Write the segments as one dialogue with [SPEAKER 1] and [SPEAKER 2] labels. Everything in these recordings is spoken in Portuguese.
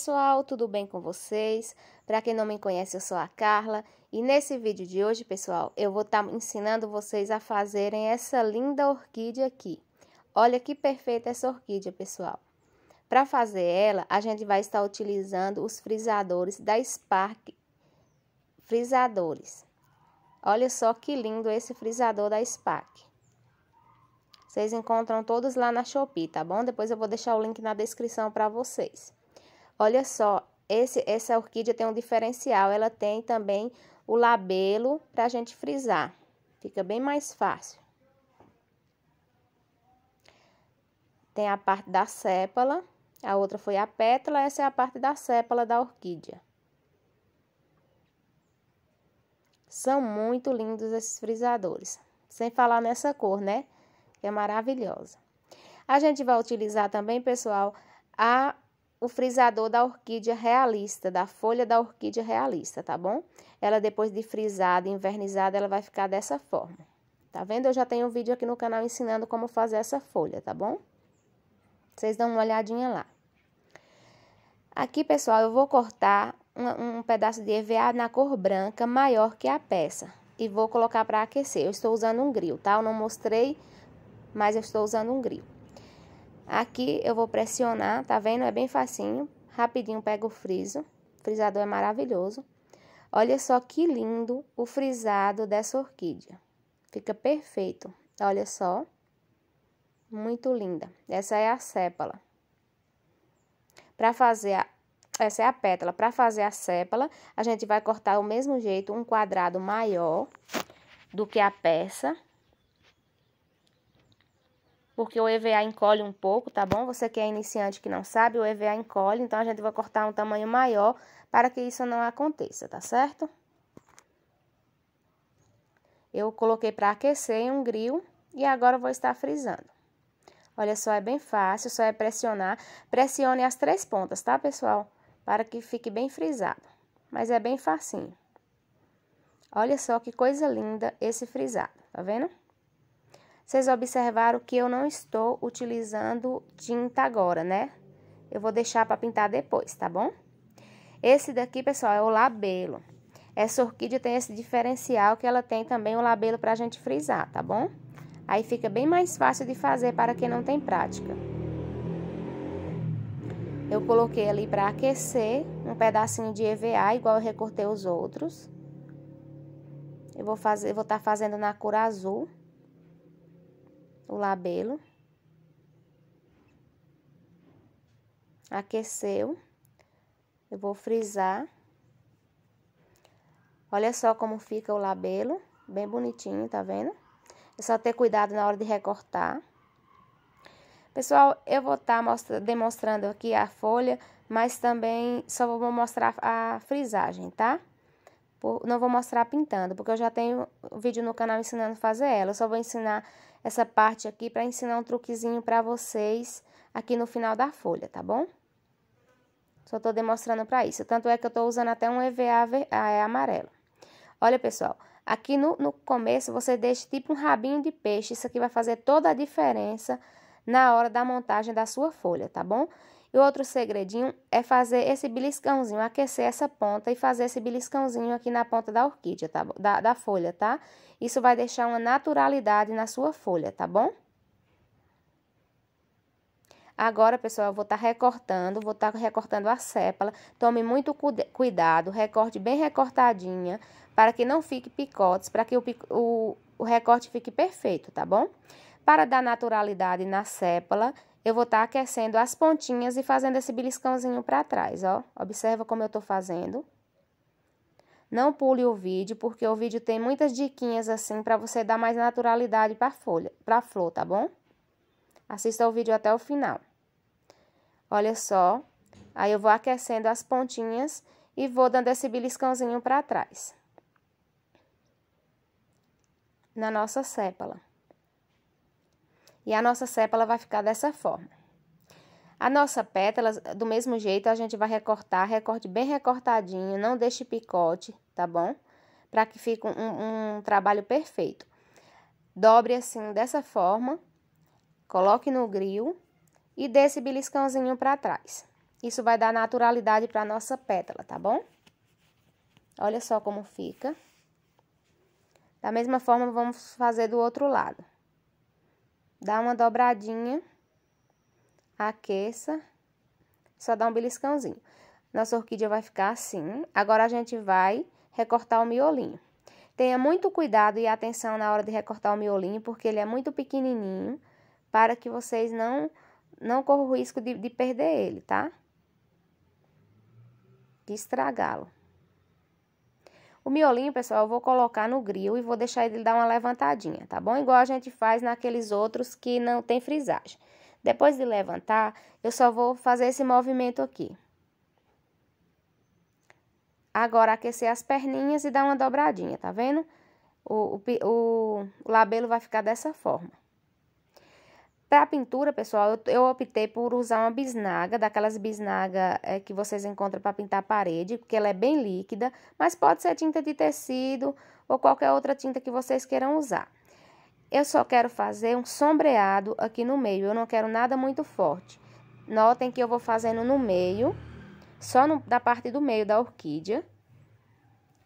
[SPEAKER 1] pessoal, tudo bem com vocês? Para quem não me conhece, eu sou a Carla e nesse vídeo de hoje, pessoal, eu vou estar tá ensinando vocês a fazerem essa linda orquídea aqui. Olha que perfeita essa orquídea, pessoal. Para fazer ela, a gente vai estar utilizando os frisadores da Spark Frisadores. Olha só que lindo esse frisador da Spark. Vocês encontram todos lá na Shopee, tá bom? Depois eu vou deixar o link na descrição para vocês. Olha só, esse, essa orquídea tem um diferencial, ela tem também o labelo para a gente frisar, fica bem mais fácil. Tem a parte da sépala, a outra foi a pétala, essa é a parte da sépala da orquídea. São muito lindos esses frisadores. Sem falar nessa cor, né? Que é maravilhosa. A gente vai utilizar também, pessoal, a o frisador da orquídea realista, da folha da orquídea realista, tá bom? Ela depois de frisada, invernizada, ela vai ficar dessa forma. Tá vendo? Eu já tenho um vídeo aqui no canal ensinando como fazer essa folha, tá bom? Vocês dão uma olhadinha lá. Aqui, pessoal, eu vou cortar um, um pedaço de EVA na cor branca maior que a peça. E vou colocar para aquecer. Eu estou usando um grill, tá? Eu não mostrei, mas eu estou usando um grill. Aqui eu vou pressionar, tá vendo? É bem facinho. Rapidinho pego o friso. O frisador é maravilhoso. Olha só que lindo o frisado dessa orquídea. Fica perfeito. Olha só. Muito linda. Essa é a sépala. Para fazer a essa é a pétala. Para fazer a sépala, a gente vai cortar o mesmo jeito, um quadrado maior do que a peça porque o EVA encolhe um pouco, tá bom? Você que é iniciante que não sabe, o EVA encolhe, então a gente vai cortar um tamanho maior para que isso não aconteça, tá certo? Eu coloquei para aquecer em um grill e agora vou estar frisando. Olha só, é bem fácil, só é pressionar. Pressione as três pontas, tá, pessoal? Para que fique bem frisado. Mas é bem facinho. Olha só que coisa linda esse frisado, tá vendo? Vocês observaram que eu não estou utilizando tinta agora, né? Eu vou deixar para pintar depois, tá bom? Esse daqui, pessoal, é o labelo. Essa orquídea tem esse diferencial que ela tem também o labelo para a gente frisar, tá bom? Aí fica bem mais fácil de fazer para quem não tem prática. Eu coloquei ali para aquecer um pedacinho de EVA, igual eu recortei os outros. Eu vou fazer, vou estar tá fazendo na cor azul o labelo. Aqueceu. Eu vou frisar. Olha só como fica o labelo, bem bonitinho, tá vendo? É só ter cuidado na hora de recortar. Pessoal, eu vou estar tá demonstrando aqui a folha, mas também só vou mostrar a frisagem, tá? Por, não vou mostrar pintando, porque eu já tenho vídeo no canal ensinando a fazer ela. Eu só vou ensinar essa parte aqui para ensinar um truquezinho para vocês aqui no final da folha, tá bom? Só tô demonstrando para isso. Tanto é que eu tô usando até um EVA ah, é amarelo. Olha, pessoal, aqui no, no começo você deixa tipo um rabinho de peixe. Isso aqui vai fazer toda a diferença na hora da montagem da sua folha, tá bom? E outro segredinho é fazer esse beliscãozinho, aquecer essa ponta e fazer esse beliscãozinho aqui na ponta da orquídea, tá? Da, da folha, tá? Isso vai deixar uma naturalidade na sua folha, tá bom? Agora, pessoal, eu vou estar tá recortando, vou estar tá recortando a sépala. Tome muito cuidado, recorte bem recortadinha, para que não fique picotes, para que o, o, o recorte fique perfeito, tá bom? Para dar naturalidade na sépala, eu vou estar tá aquecendo as pontinhas e fazendo esse beliscãozinho para trás, ó. Observa como eu tô fazendo. Não pule o vídeo, porque o vídeo tem muitas diquinhas assim para você dar mais naturalidade para folha, para flor, tá bom? Assista o vídeo até o final. Olha só, aí eu vou aquecendo as pontinhas e vou dando esse beliscãozinho para trás. Na nossa sépala. E a nossa sépala vai ficar dessa forma. A nossa pétala, do mesmo jeito, a gente vai recortar, recorte bem recortadinho, não deixe picote, tá bom? Para que fique um, um trabalho perfeito. Dobre assim, dessa forma, coloque no grill e dê esse beliscãozinho para trás. Isso vai dar naturalidade para nossa pétala, tá bom? Olha só como fica. Da mesma forma, vamos fazer do outro lado dá uma dobradinha, aqueça, só dá um beliscãozinho. Nossa orquídea vai ficar assim. Agora a gente vai recortar o miolinho. Tenha muito cuidado e atenção na hora de recortar o miolinho, porque ele é muito pequenininho, para que vocês não, não corram o risco de, de perder ele, tá? De estragá-lo. O miolinho, pessoal, eu vou colocar no grill e vou deixar ele dar uma levantadinha, tá bom? Igual a gente faz naqueles outros que não tem frisagem. Depois de levantar, eu só vou fazer esse movimento aqui. Agora, aquecer as perninhas e dar uma dobradinha, tá vendo? O, o, o labelo vai ficar dessa forma. Para a pintura, pessoal, eu, optei por usar uma bisnaga, daquelas bisnaga é, que vocês encontram para pintar a parede, porque ela é bem líquida, mas pode ser tinta de tecido ou qualquer outra tinta que vocês queiram usar. Eu só quero fazer um sombreado aqui no meio, eu não quero nada muito forte. Notem que eu vou fazendo no meio, só no, da parte do meio da orquídea.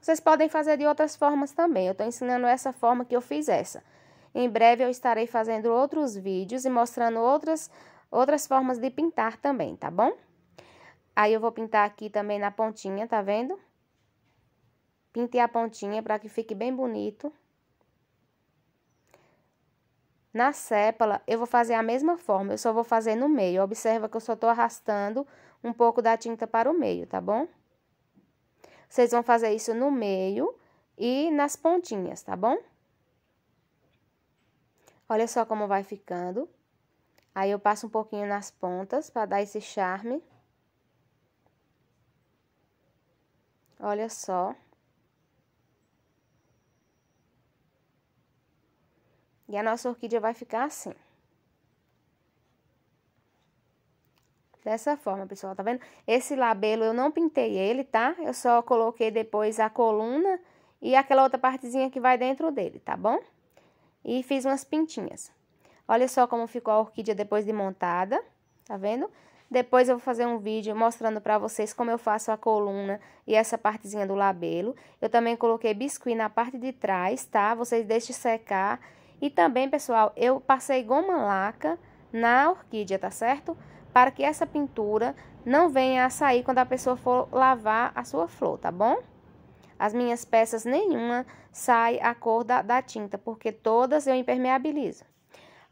[SPEAKER 1] Vocês podem fazer de outras formas também, eu estou ensinando essa forma que eu fiz essa. Em breve eu estarei fazendo outros vídeos e mostrando outras, outras formas de pintar também, tá bom? Aí eu vou pintar aqui também na pontinha, tá vendo? Pintei a pontinha para que fique bem bonito. Na sépala, eu vou fazer a mesma forma, eu só vou fazer no meio. Observa que eu só tô arrastando um pouco da tinta para o meio, tá bom? Vocês vão fazer isso no meio e nas pontinhas, tá bom? Olha só como vai ficando. Aí eu passo um pouquinho nas pontas para dar esse charme. Olha só. E a nossa orquídea vai ficar assim. Dessa forma, pessoal, tá vendo? Esse labelo eu não pintei ele, tá? Eu só coloquei depois a coluna e aquela outra partezinha que vai dentro dele, tá bom? e fiz umas pintinhas. Olha só como ficou a orquídea depois de montada, tá vendo? Depois eu vou fazer um vídeo mostrando para vocês como eu faço a coluna e essa partezinha do labelo. Eu também coloquei biscuit na parte de trás, tá? Vocês deixem secar. E também, pessoal, eu passei goma laca na orquídea, tá certo? Para que essa pintura não venha a sair quando a pessoa for lavar a sua flor, tá bom? As minhas peças nenhuma sai a cor da, da tinta, porque todas eu impermeabilizo.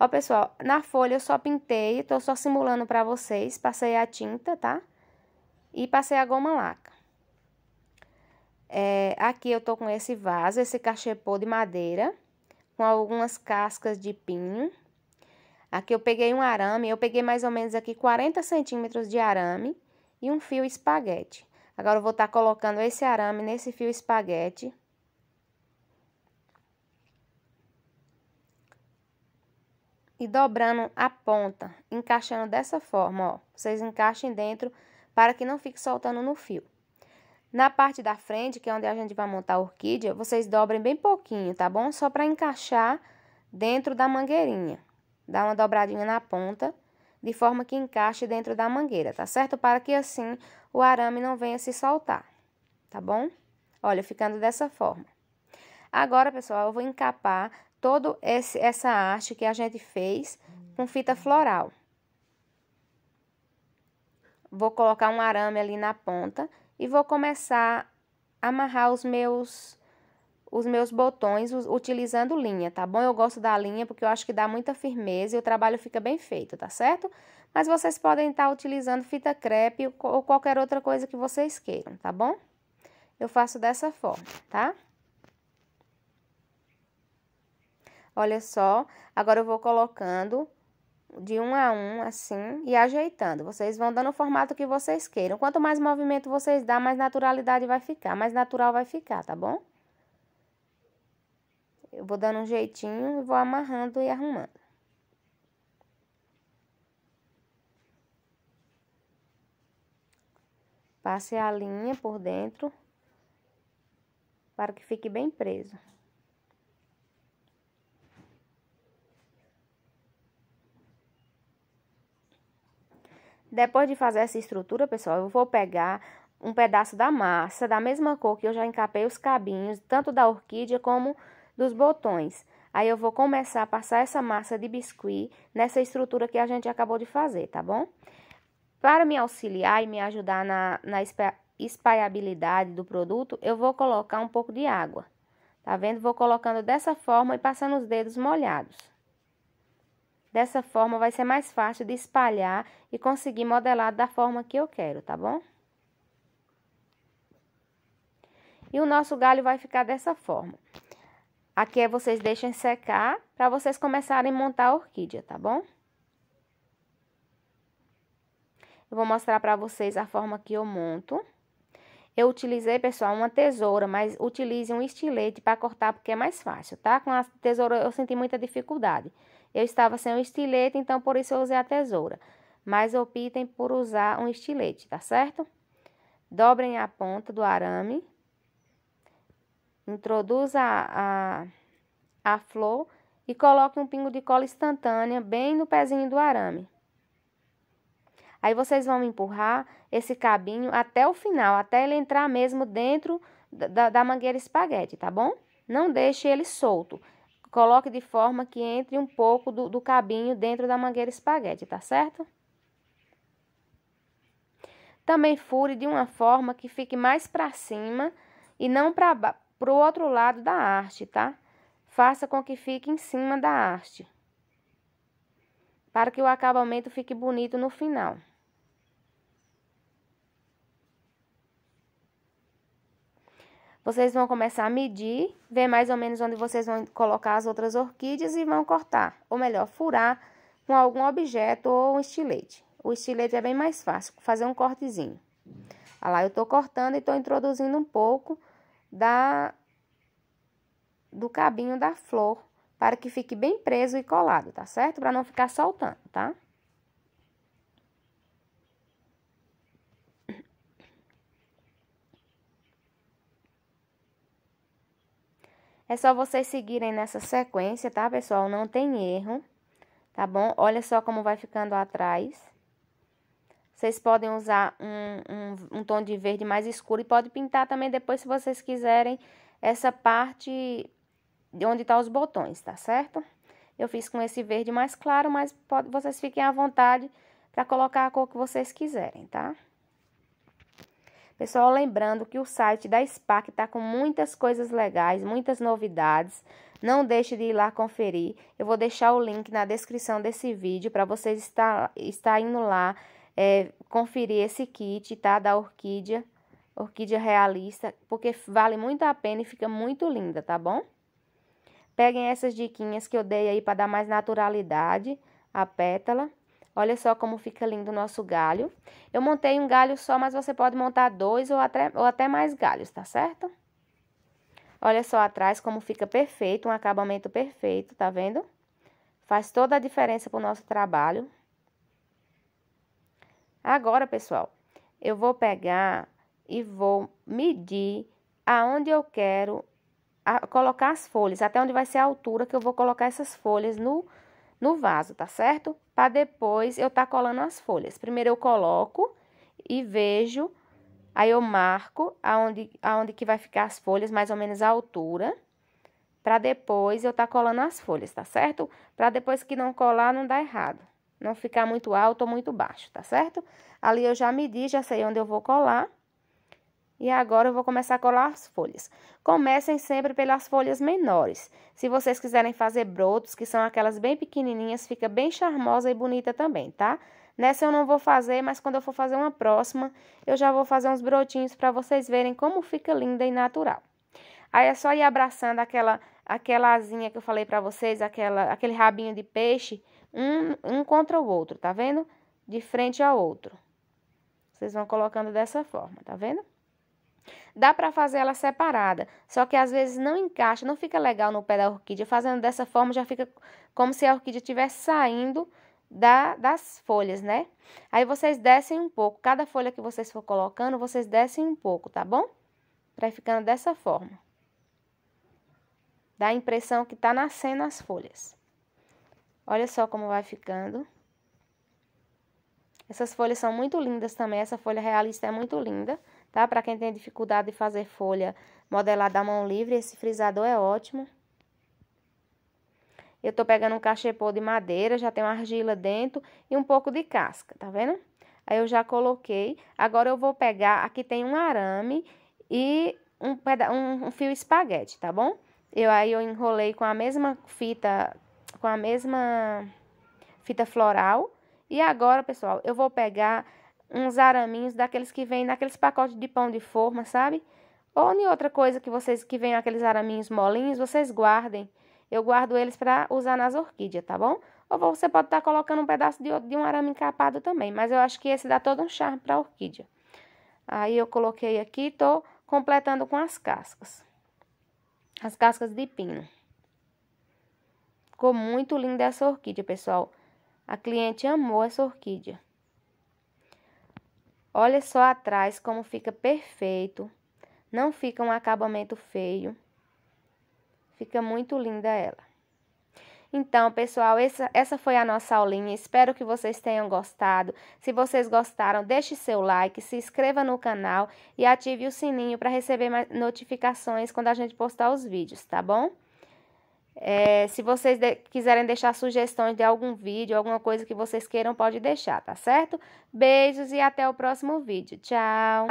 [SPEAKER 1] Ó, pessoal, na folha eu só pintei, tô só simulando para vocês, passei a tinta, tá? E passei a goma laca. É, aqui eu tô com esse vaso, esse cachepô de madeira, com algumas cascas de pinho. Aqui eu peguei um arame, eu peguei mais ou menos aqui 40 centímetros de arame e um fio espaguete. Agora, eu vou estar tá colocando esse arame nesse fio espaguete. E dobrando a ponta, encaixando dessa forma, ó. Vocês encaixem dentro para que não fique soltando no fio. Na parte da frente, que é onde a gente vai montar a orquídea, vocês dobrem bem pouquinho, tá bom? Só para encaixar dentro da mangueirinha. Dá uma dobradinha na ponta de forma que encaixe dentro da mangueira, tá certo? Para que assim o arame não venha se soltar, tá bom? Olha, ficando dessa forma. Agora, pessoal, eu vou encapar toda essa arte que a gente fez com fita floral. Vou colocar um arame ali na ponta e vou começar a amarrar os meus os meus botões utilizando linha, tá bom? Eu gosto da linha porque eu acho que dá muita firmeza e o trabalho fica bem feito, tá certo? Mas vocês podem estar tá utilizando fita crepe ou qualquer outra coisa que vocês queiram, tá bom? Eu faço dessa forma, tá? Olha só, agora eu vou colocando de um a um, assim, e ajeitando. Vocês vão dando o formato que vocês queiram. Quanto mais movimento vocês dão, mais naturalidade vai ficar, mais natural vai ficar, tá bom? Eu vou dando um jeitinho, e vou amarrando e arrumando. Passe a linha por dentro para que fique bem preso. Depois de fazer essa estrutura, pessoal, eu vou pegar um pedaço da massa da mesma cor que eu já encapei os cabinhos, tanto da orquídea como dos botões. Aí eu vou começar a passar essa massa de biscuit nessa estrutura que a gente acabou de fazer, tá bom? Para me auxiliar e me ajudar na, na espalhabilidade do produto, eu vou colocar um pouco de água. Tá vendo? Vou colocando dessa forma e passando os dedos molhados. Dessa forma vai ser mais fácil de espalhar e conseguir modelar da forma que eu quero, tá bom? E o nosso galho vai ficar dessa forma. Aqui é vocês deixem secar para vocês começarem a montar a orquídea, tá bom? Eu vou mostrar para vocês a forma que eu monto. Eu utilizei, pessoal, uma tesoura, mas utilize um estilete para cortar porque é mais fácil, tá? Com a tesoura eu senti muita dificuldade. Eu estava sem o estilete, então por isso eu usei a tesoura. Mas optem por usar um estilete, tá certo? Dobrem a ponta do arame Introduza a, a, a flor e coloque um pingo de cola instantânea bem no pezinho do arame. Aí vocês vão empurrar esse cabinho até o final, até ele entrar mesmo dentro da, da mangueira espaguete, tá bom? Não deixe ele solto. Coloque de forma que entre um pouco do, do cabinho dentro da mangueira espaguete, tá certo? Também fure de uma forma que fique mais para cima e não para para o outro lado da arte, tá? Faça com que fique em cima da arte, para que o acabamento fique bonito no final. Vocês vão começar a medir, ver mais ou menos onde vocês vão colocar as outras orquídeas e vão cortar, ou melhor, furar com algum objeto ou um estilete. O estilete é bem mais fácil, fazer um cortezinho. Olha ah lá, eu tô cortando e tô introduzindo um pouco da, do cabinho da flor, para que fique bem preso e colado, tá certo? Para não ficar soltando, tá? É só vocês seguirem nessa sequência, tá, pessoal? Não tem erro, tá bom? Olha só como vai ficando atrás. Vocês podem usar um, um, um tom de verde mais escuro e pode pintar também depois, se vocês quiserem, essa parte de onde tá os botões, tá certo? Eu fiz com esse verde mais claro, mas pode, vocês fiquem à vontade para colocar a cor que vocês quiserem, tá? Pessoal, lembrando que o site da SPAC está com muitas coisas legais, muitas novidades. Não deixe de ir lá conferir. Eu vou deixar o link na descrição desse vídeo para vocês estar, estar indo lá é, conferir esse kit, tá? Da orquídea, orquídea realista, porque vale muito a pena e fica muito linda, tá bom? Peguem essas diquinhas que eu dei aí para dar mais naturalidade à pétala. Olha só como fica lindo o nosso galho. Eu montei um galho só, mas você pode montar dois ou até, ou até mais galhos, tá certo? Olha só atrás como fica perfeito, um acabamento perfeito, tá vendo? Faz toda a diferença pro nosso trabalho. Agora, pessoal, eu vou pegar e vou medir aonde eu quero colocar as folhas, até onde vai ser a altura que eu vou colocar essas folhas no, no vaso, tá certo? Para depois eu tá colando as folhas. Primeiro eu coloco e vejo, aí eu marco aonde, aonde que vai ficar as folhas, mais ou menos a altura, para depois eu tá colando as folhas, tá certo? Para depois que não colar, não dá errado não ficar muito alto ou muito baixo, tá certo? Ali eu já medi, já sei onde eu vou colar. E agora eu vou começar a colar as folhas. Comecem sempre pelas folhas menores. Se vocês quiserem fazer brotos, que são aquelas bem pequenininhas, fica bem charmosa e bonita também, tá? Nessa eu não vou fazer, mas quando eu for fazer uma próxima, eu já vou fazer uns brotinhos para vocês verem como fica linda e natural. Aí é só ir abraçando aquela aquela asinha que eu falei para vocês, aquela, aquele rabinho de peixe, um, um contra o outro, tá vendo? De frente ao outro. Vocês vão colocando dessa forma, tá vendo? Dá para fazer ela separada, só que às vezes não encaixa, não fica legal no pé da orquídea. Fazendo dessa forma já fica como se a orquídea estivesse saindo da, das folhas, né? Aí vocês descem um pouco, cada folha que vocês for colocando, vocês descem um pouco, tá bom? Pra ir ficando dessa forma. Dá a impressão que tá nascendo as folhas. Olha só como vai ficando. Essas folhas são muito lindas também, essa folha realista é muito linda, tá? Para quem tem dificuldade de fazer folha modelada à mão livre, esse frisador é ótimo. Eu tô pegando um cachepô de madeira, já tem uma argila dentro e um pouco de casca, tá vendo? Aí eu já coloquei, agora eu vou pegar, aqui tem um arame e um, um, um fio espaguete, tá bom? Eu aí eu enrolei com a mesma fita com a mesma fita floral. E agora, pessoal, eu vou pegar uns araminhos daqueles que vêm naqueles pacotes de pão de forma, sabe? Ou em outra coisa que vocês que vêm aqueles araminhos molinhos, vocês guardem. Eu guardo eles para usar nas orquídeas, tá bom? Ou você pode estar tá colocando um pedaço de, de um arame encapado também, mas eu acho que esse dá todo um charme para a orquídea. Aí eu coloquei aqui, tô completando com as cascas. As cascas de pino. Ficou muito linda essa orquídea, pessoal. A cliente amou essa orquídea. Olha só atrás como fica perfeito. Não fica um acabamento feio. Fica muito linda ela. Então, pessoal, essa, essa foi a nossa aulinha. Espero que vocês tenham gostado. Se vocês gostaram, deixe seu like, se inscreva no canal e ative o sininho para receber notificações quando a gente postar os vídeos, tá bom? É, se vocês de quiserem deixar sugestões de algum vídeo, alguma coisa que vocês queiram, pode deixar, tá certo? Beijos e até o próximo vídeo. Tchau!